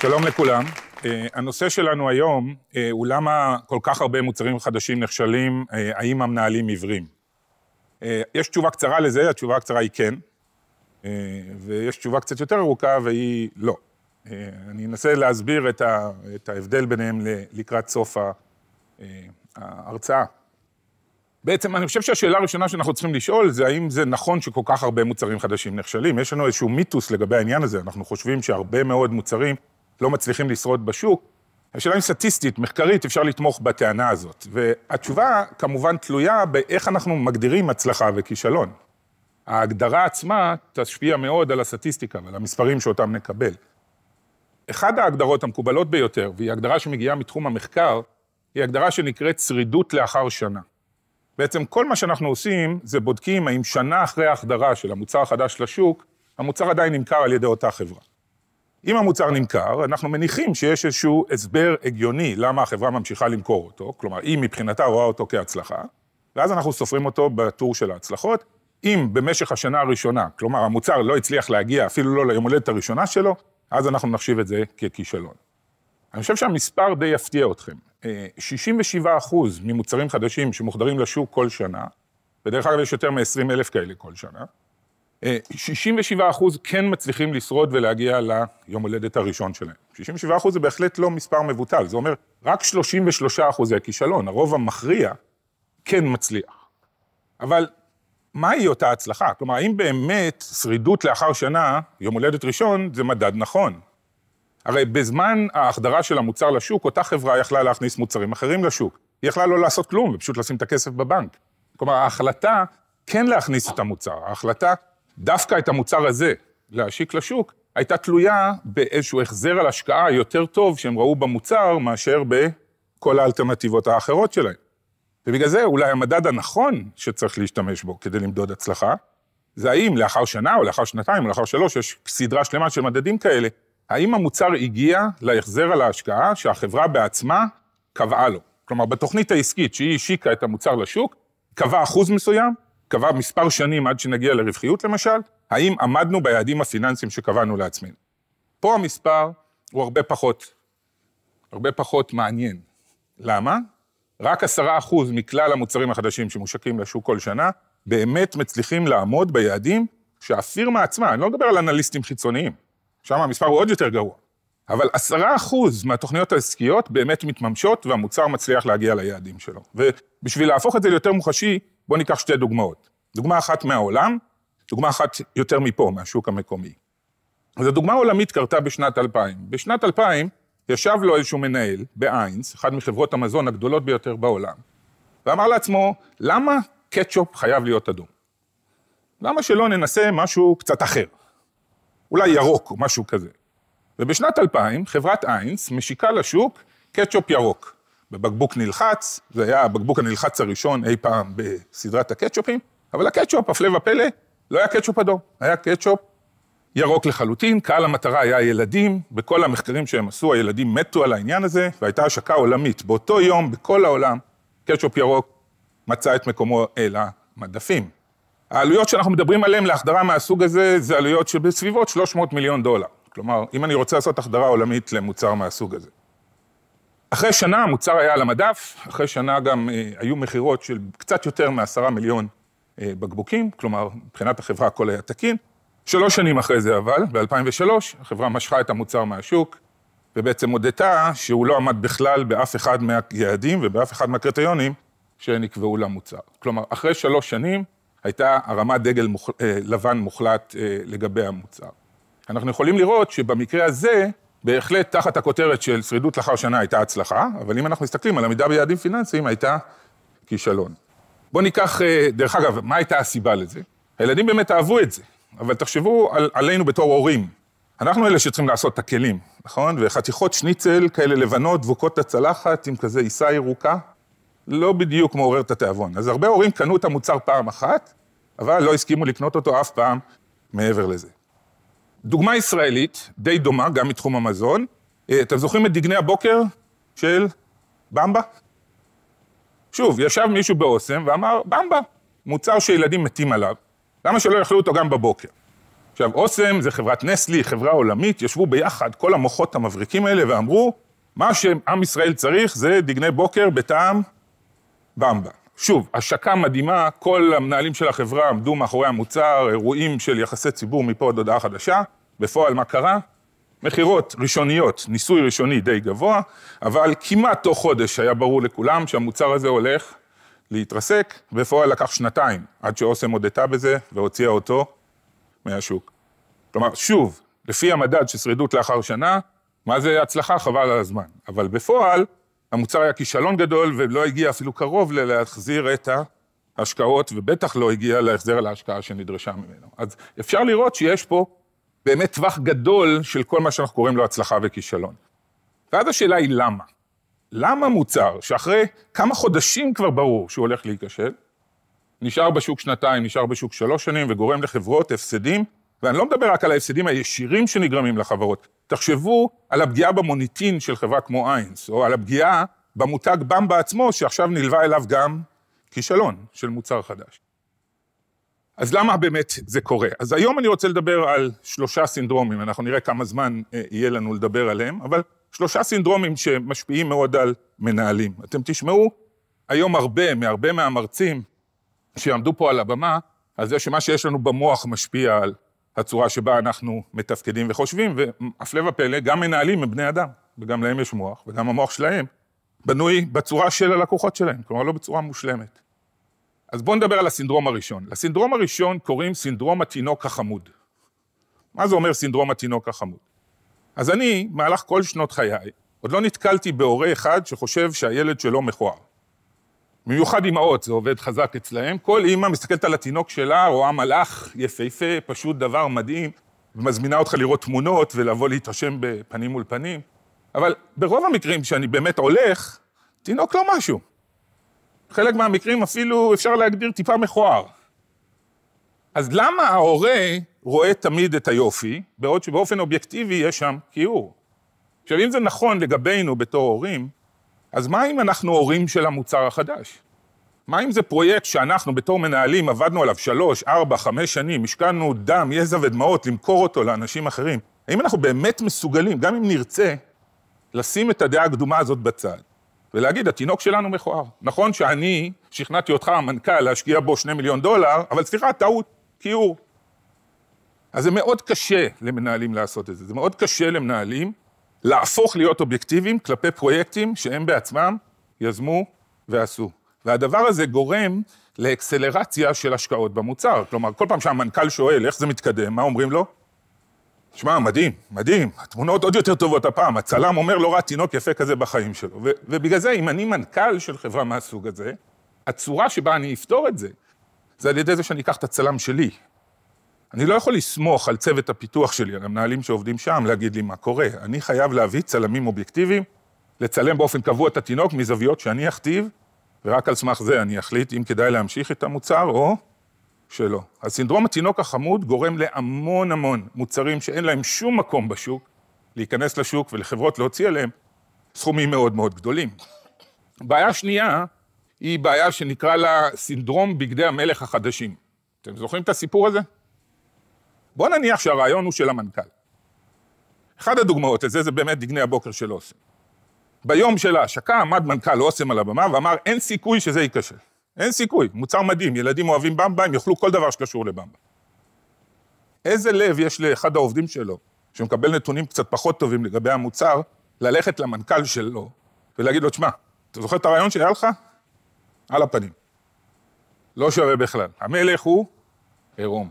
שלום לכולם. Uh, הנושא שלנו היום uh, הוא למה כל כך הרבה מוצרים חדשים נכשלים, uh, האם המנהלים עיוורים. Uh, יש תשובה קצרה לזה, התשובה הקצרה היא כן, uh, ויש תשובה קצת יותר ארוכה והיא לא. Uh, אני אנסה להסביר את, ה, את ההבדל ביניהם לקראת סוף ה, uh, ההרצאה. בעצם אני חושב שהשאלה הראשונה שאנחנו צריכים לשאול זה האם זה נכון שכל כך הרבה מוצרים חדשים נכשלים. יש לנו איזשהו מיתוס לגבי העניין הזה, אנחנו חושבים שהרבה מאוד מוצרים לא מצליחים לשרוד בשוק. השאלה אם סטטיסטית, מחקרית, אפשר לתמוך בטענה הזאת. והתשובה כמובן תלויה באיך אנחנו מגדירים הצלחה וכישלון. ההגדרה עצמה תשפיע מאוד על הסטטיסטיקה ועל המספרים שאותם נקבל. אחת ההגדרות המקובלות ביותר, והיא הגדרה שמגיעה מתחום המחקר, היא הגדרה שנקראת שרידות לאחר שנה. בעצם כל מה שאנחנו עושים זה בודקים האם שנה אחרי ההחדרה של המוצר החדש לשוק, המוצר עדיין נמכר על ידי אותה חברה. אם המוצר נמכר, אנחנו מניחים שיש איזשהו הסבר הגיוני למה החברה ממשיכה למכור אותו, כלומר, היא מבחינתה רואה אותו כהצלחה, ואז אנחנו סופרים אותו בטור של ההצלחות. אם במשך השנה הראשונה, כלומר, המוצר לא הצליח להגיע אפילו לא ליום הולדת הראשונה שלו, אז אנחנו נחשיב את זה ככישלון. אני חושב שהמספר די יפתיע אתכם. 67 אה, ממוצרים חדשים שמוחדרים לשוק כל שנה, ודרך אגב, יש יותר מ-20 אלף כאלה כל שנה, 67 אה, אחוז כן מצליחים לשרוד ולהגיע ליום הולדת הראשון שלהם. 67 אחוז זה בהחלט לא מספר מבוטל, זה אומר רק 33 אחוזי כישלון, הרוב המכריע כן מצליח. אבל מהי אותה הצלחה? כלומר, האם באמת שרידות לאחר שנה, יום הולדת ראשון, זה מדד נכון? הרי בזמן ההחדרה של המוצר לשוק, אותה חברה יכלה להכניס מוצרים אחרים לשוק. היא יכלה לא לעשות כלום ופשוט לשים את הכסף בבנק. כלומר, ההחלטה כן להכניס את המוצר, ההחלטה דווקא את המוצר הזה להשיק לשוק, הייתה תלויה באיזשהו החזר על השקעה יותר טוב שהם ראו במוצר מאשר בכל האלטרנטיבות האחרות שלהם. ובגלל זה אולי המדד הנכון שצריך להשתמש בו כדי למדוד הצלחה, זה האם לאחר שנה או לאחר שנתיים או לאחר שלוש, יש סדרה שלמה של מדדים כאלה, האם המוצר הגיע להחזר על ההשקעה שהחברה בעצמה קבעה לו. כלומר, בתוכנית העסקית שהיא השיקה את המוצר לשוק, קבעה אחוז מסוים, קבע מספר שנים עד שנגיע לרווחיות למשל, האם עמדנו ביעדים הפיננסיים שקבענו לעצמנו. פה המספר הוא הרבה פחות, הרבה פחות מעניין. למה? רק עשרה אחוז מכלל המוצרים החדשים שמושקים לשוק כל שנה, באמת מצליחים לעמוד ביעדים שהפירמה עצמה, אני לא מדבר על אנליסטים חיצוניים, שם המספר הוא עוד יותר גרוע. אבל עשרה אחוז מהתוכניות העסקיות באמת מתממשות והמוצר מצליח להגיע ליעדים שלו. ובשביל להפוך את זה ליותר מוחשי, בואו ניקח שתי דוגמאות. דוגמה אחת מהעולם, דוגמה אחת יותר מפה, מהשוק המקומי. אז הדוגמה העולמית קרתה בשנת 2000. בשנת 2000 ישב לו איזשהו מנהל באיינס, אחת מחברות המזון הגדולות ביותר בעולם, ואמר לעצמו, למה קטשופ חייב להיות אדום? למה שלא ננסה משהו קצת אחר? אולי ירוק או משהו כזה. ובשנת 2000 חברת איינס משיקה לשוק קטשופ ירוק, בבקבוק נלחץ, זה היה הבקבוק הנלחץ הראשון אי פעם בסדרת הקטשופים, אבל הקטשופ, הפלא ופלא, לא היה קטשופ אדום, היה קטשופ ירוק לחלוטין, קהל המטרה היה ילדים, בכל המחקרים שהם עשו, הילדים מתו על העניין הזה, והייתה השקה עולמית. באותו יום, בכל העולם, קטשופ ירוק מצא את מקומו אל המדפים. העלויות שאנחנו מדברים עליהן להחדרה מהסוג הזה, זה עלויות שבסביבות 300 מיליון דולר. כלומר, אם אני רוצה לעשות החדרה עולמית למוצר מהסוג הזה. אחרי שנה המוצר היה על המדף, אחרי שנה גם אה, היו מכירות של קצת יותר מעשרה מיליון אה, בקבוקים, כלומר, מבחינת החברה הכל היה תקין. שלוש שנים אחרי זה אבל, ב-2003, החברה משכה את המוצר מהשוק, ובעצם הודתה שהוא לא עמד בכלל באף אחד מהיעדים ובאף אחד מהקריטריונים שנקבעו למוצר. כלומר, אחרי שלוש שנים הייתה הרמת דגל מוח... אה, לבן מוחלט אה, לגבי המוצר. אנחנו יכולים לראות שבמקרה הזה, בהחלט תחת הכותרת של שרידות לאחר שנה הייתה הצלחה, אבל אם אנחנו מסתכלים על עמידה ביעדים פיננסיים, הייתה כישלון. בואו ניקח, אה, דרך אגב, מה הייתה הסיבה לזה? הילדים באמת אהבו את זה, אבל תחשבו על, עלינו בתור הורים. אנחנו אלה שצריכים לעשות את הכלים, נכון? וחתיכות שניצל כאלה לבנות, דבוקות לצלחת, עם כזה עיסה ירוקה, לא בדיוק מעורר את התיאבון. אז הרבה הורים קנו את המוצר פעם אחת, אבל לא הסכימו לקנות אותו אף פעם מעבר לזה. דוגמה ישראלית, די דומה, גם מתחום המזון. אה, אתם זוכרים את דגני הבוקר של במבה? שוב, ישב מישהו באוסם ואמר, במבה, מוצר שילדים מתים עליו, למה שלא יאכלו אותו גם בבוקר? עכשיו, אוסם זה חברת נסלי, חברה עולמית, ישבו ביחד כל המוחות המבריקים האלה ואמרו, מה שעם ישראל צריך זה דגני בוקר בטעם במבה. שוב, השקה מדהימה, כל המנהלים של החברה עמדו מאחורי המוצר, אירועים של יחסי ציבור מפה עד הודעה חדשה. בפועל מה קרה? מכירות ראשוניות, ניסוי ראשוני די גבוה, אבל כמעט תוך חודש היה ברור לכולם שהמוצר הזה הולך להתרסק, בפועל לקח שנתיים עד שאוסם הודתה בזה והוציאה אותו מהשוק. כלומר, שוב, לפי המדד של שרידות לאחר שנה, מה זה הצלחה? חבל על הזמן. אבל בפועל, המוצר היה כישלון גדול ולא הגיע אפילו קרוב ללהחזיר את ההשקעות, ובטח לא הגיע להחזר על ההשקעה שנדרשה ממנו. אז אפשר לראות שיש פה באמת טווח גדול של כל מה שאנחנו קוראים לו הצלחה וכישלון. ואז השאלה היא למה. למה מוצר שאחרי כמה חודשים כבר ברור שהוא הולך להיכשל, נשאר בשוק שנתיים, נשאר בשוק שלוש שנים, וגורם לחברות הפסדים, ואני לא מדבר רק על ההפסדים הישירים שנגרמים לחברות. תחשבו על הפגיעה במוניטין של חברה כמו איינס, או על הפגיעה במותג במבה עצמו, שעכשיו נלווה אליו גם כישלון של מוצר חדש. אז למה באמת זה קורה? אז היום אני רוצה לדבר על שלושה סינדרומים, אנחנו נראה כמה זמן אה, יהיה לנו לדבר עליהם, אבל שלושה סינדרומים שמשפיעים מאוד על מנהלים. אתם תשמעו היום הרבה, מהרבה מהמרצים שיעמדו פה על הבמה, על זה שמה שיש לנו במוח משפיע על הצורה שבה אנחנו מתפקדים וחושבים, והפלא ופלא, גם מנהלים הם בני אדם, וגם להם יש מוח, וגם המוח שלהם בנוי בצורה של הלקוחות שלהם, כלומר לא בצורה מושלמת. אז בואו נדבר על הסינדרום הראשון. לסינדרום הראשון קוראים סינדרום התינוק החמוד. מה זה אומר סינדרום התינוק החמוד? אז אני, במהלך כל שנות חיי, עוד לא נתקלתי בהורה אחד שחושב שהילד שלו מכוער. במיוחד אימהות, זה עובד חזק אצלהם. כל אימא מסתכלת על התינוק שלה, רואה מלאך יפהפה, פשוט דבר מדהים, ומזמינה אותך לראות תמונות ולבוא להתרשם בפנים מול פנים. אבל ברוב המקרים שאני באמת הולך, תינוק לא משהו. חלק מהמקרים אפילו אפשר להגדיר טיפה מכוער. אז למה ההורה רואה תמיד את היופי, בעוד שבאופן אובייקטיבי יש שם כיעור? עכשיו, אם זה נכון לגבינו בתור הורים, אז מה אם אנחנו הורים של המוצר החדש? מה אם זה פרויקט שאנחנו בתור מנהלים עבדנו עליו שלוש, ארבע, חמש שנים, השקענו דם, יזע ודמעות למכור אותו לאנשים אחרים? האם אנחנו באמת מסוגלים, גם אם נרצה, לשים את הדעה הקדומה הזאת בצד? ולהגיד, התינוק שלנו מכוער. נכון שאני שכנעתי אותך, המנכ"ל, להשקיע בו שני מיליון דולר, אבל סליחה, טעות, כיעור. אז זה מאוד קשה למנהלים לעשות את זה. זה מאוד קשה למנהלים להפוך להיות אובייקטיביים כלפי פרויקטים שהם בעצמם יזמו ועשו. והדבר הזה גורם לאקסלרציה של השקעות במוצר. כלומר, כל פעם שהמנכ"ל שואל איך זה מתקדם, מה אומרים לו? תשמע, מדהים, מדהים. התמונות עוד יותר טובות הפעם. הצלם אומר, לא ראה תינוק יפה כזה בחיים שלו. ובגלל זה, אם אני מנכ"ל של חברה מהסוג הזה, הצורה שבה אני אפתור את זה, זה על ידי זה שאני אקח את הצלם שלי. אני לא יכול לסמוך על צוות הפיתוח שלי, על המנהלים שעובדים שם, להגיד לי מה קורה. אני חייב להביא צלמים אובייקטיביים, לצלם באופן קבוע את התינוק מזוויות שאני אכתיב, ורק על סמך זה אני אחליט אם כדאי להמשיך את המוצר או שלו. אז סינדרום התינוק החמוד גורם להמון המון מוצרים שאין להם שום מקום בשוק, להיכנס לשוק ולחברות להוציא עליהם סכומים מאוד מאוד גדולים. בעיה שנייה היא בעיה שנקרא לה סינדרום בגדי המלך החדשים. אתם זוכרים את הסיפור הזה? בואו נניח שהרעיון הוא של המנכ"ל. אחת הדוגמאות לזה זה באמת דגני הבוקר של אוסם. ביום של ההשקה עמד מנכ"ל אוסם על הבמה ואמר, אין סיכוי שזה ייכשל. אין סיכוי, מוצר מדהים, ילדים אוהבים במבה, הם יאכלו כל דבר שקשור לבמבה. איזה לב יש לאחד העובדים שלו, שמקבל נתונים קצת פחות טובים לגבי המוצר, ללכת למנכ"ל שלו ולהגיד לו, תשמע, אתה זוכר את הרעיון שהיה לך? על הפנים. לא שווה בכלל. המלך הוא עירום.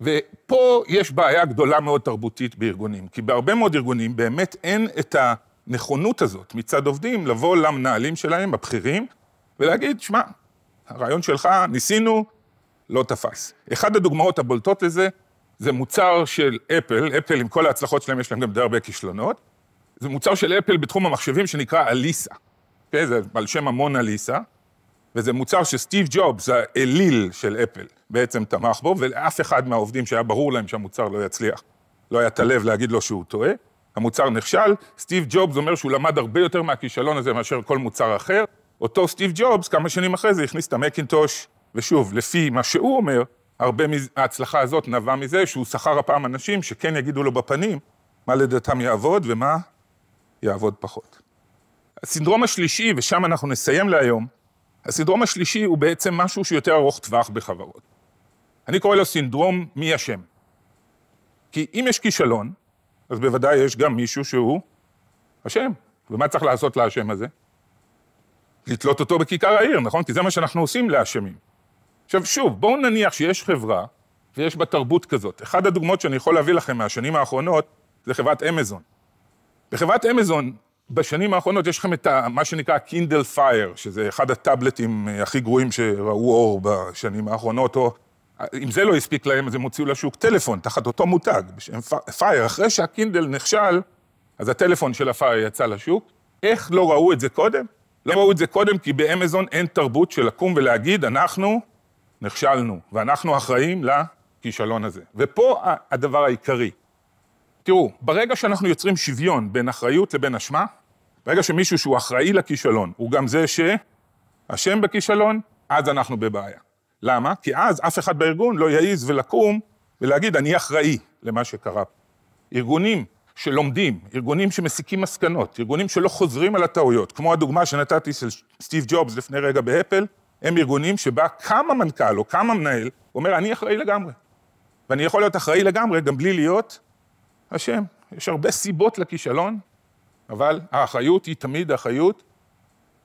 ופה יש בעיה גדולה מאוד תרבותית בארגונים, כי בהרבה מאוד ארגונים באמת אין את הנכונות הזאת מצד עובדים לבוא למנהלים שלהם, הבכירים, ולהגיד, שמע, הרעיון שלך, ניסינו, לא תפס. אחת הדוגמאות הבולטות לזה, זה מוצר של אפל, אפל עם כל ההצלחות שלהם, יש להם גם די הרבה כישלונות, זה מוצר של אפל בתחום המחשבים שנקרא אליסה. כן, זה על שם המון אליסה, וזה מוצר שסטיב ג'ובס, האליל של אפל, בעצם תמך בו, ואף אחד מהעובדים שהיה ברור להם שהמוצר לא יצליח, לא היה את הלב להגיד לו שהוא טועה. המוצר נכשל, סטיב ג'ובס אומר שהוא למד הרבה יותר מהכישלון הזה מאשר כל מוצר אחר, אותו סטיב ג'ובס, כמה שנים אחרי זה, הכניס את המקינטוש, ושוב, לפי מה שהוא אומר, הרבה מההצלחה הזאת נבע מזה שהוא שכר הפעם אנשים שכן יגידו לו בפנים מה לדעתם יעבוד ומה יעבוד פחות. הסינדרום השלישי, ושם אנחנו נסיים להיום, הסינדרום השלישי הוא בעצם משהו שיותר ארוך טווח בחברות. אני קורא לו סינדרום מי אשם. כי אם יש כישלון, אז בוודאי יש גם מישהו שהוא אשם. ומה צריך לעשות לאשם הזה? לתלות אותו בכיכר העיר, נכון? כי זה מה שאנחנו עושים לאשמים. עכשיו שוב, בואו נניח שיש חברה ויש בה תרבות כזאת. אחת הדוגמאות שאני יכול להביא לכם מהשנים האחרונות זה חברת אמזון. בחברת אמזון, בשנים האחרונות יש לכם את ה, מה שנקרא קינדל פייר, שזה אחד הטאבלטים אה, הכי גרועים שראו אור בשנים האחרונות, או אם זה לא הספיק להם, אז הם הוציאו לשוק טלפון תחת אותו מותג בשם פייר. אחרי שהקינדל נכשל, אז הטלפון של הפייר יצא לשוק. איך לא ראו את זה קודם? לא ראו את זה קודם, כי באמזון אין תרבות של לקום ולהגיד, אנחנו נכשלנו, ואנחנו אחראים לכישלון הזה. ופה הדבר העיקרי. תראו, ברגע שאנחנו יוצרים שוויון בין אחריות לבין אשמה, ברגע שמישהו שהוא אחראי לכישלון, הוא גם זה שאשם בכישלון, אז אנחנו בבעיה. למה? כי אז אף אחד בארגון לא יעז ולקום ולהגיד, אני אחראי למה שקרה. ארגונים שלומדים, ארגונים שמסיקים מסקנות, ארגונים שלא חוזרים על הטעויות, כמו הדוגמה שנתתי של סטיב ג'ובס לפני רגע באפל, הם ארגונים שבה קם המנכ"ל או קם המנהל, הוא אומר, אני אחראי לגמרי. ואני יכול להיות אחראי לגמרי גם בלי להיות אשם. יש הרבה סיבות לכישלון, אבל האחריות היא תמיד האחריות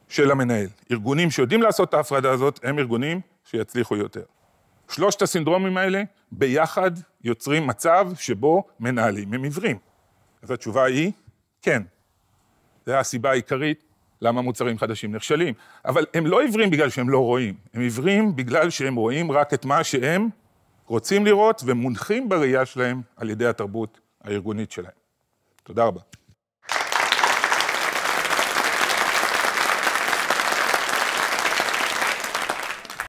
של המנהל. ארגונים שיודעים לעשות את ההפרדה הזאת, הם ארגונים שיצליחו יותר. שלושת הסינדרומים האלה ביחד יוצרים מצב שבו מנהלים הם עיוורים. אז התשובה היא, כן. זו הסיבה העיקרית למה מוצרים חדשים נכשלים. אבל הם לא עיוורים בגלל שהם לא רואים, הם עיוורים בגלל שהם רואים רק את מה שהם רוצים לראות ומונחים בראייה שלהם על ידי התרבות הארגונית שלהם. תודה רבה.